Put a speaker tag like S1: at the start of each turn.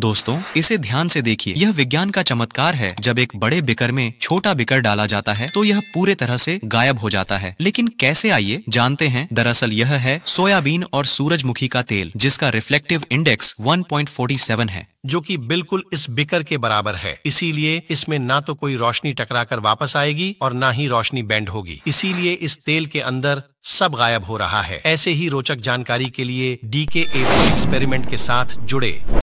S1: दोस्तों इसे ध्यान से देखिए यह विज्ञान का चमत्कार है जब एक बड़े बिकर में छोटा बिकर डाला जाता है तो यह पूरे तरह से गायब हो जाता है लेकिन कैसे आइए जानते हैं दरअसल यह है सोयाबीन और सूरजमुखी का तेल जिसका रिफ्लेक्टिव इंडेक्स 1.47 है
S2: जो कि बिल्कुल इस बिकर के बराबर है इसीलिए इसमें ना तो कोई रोशनी टकराकर वापस आएगी और ना ही रोशनी बैंड होगी इसीलिए इस तेल के अंदर सब गायब हो रहा है ऐसे ही रोचक जानकारी के लिए डी के एक्सपेरिमेंट के साथ जुड़े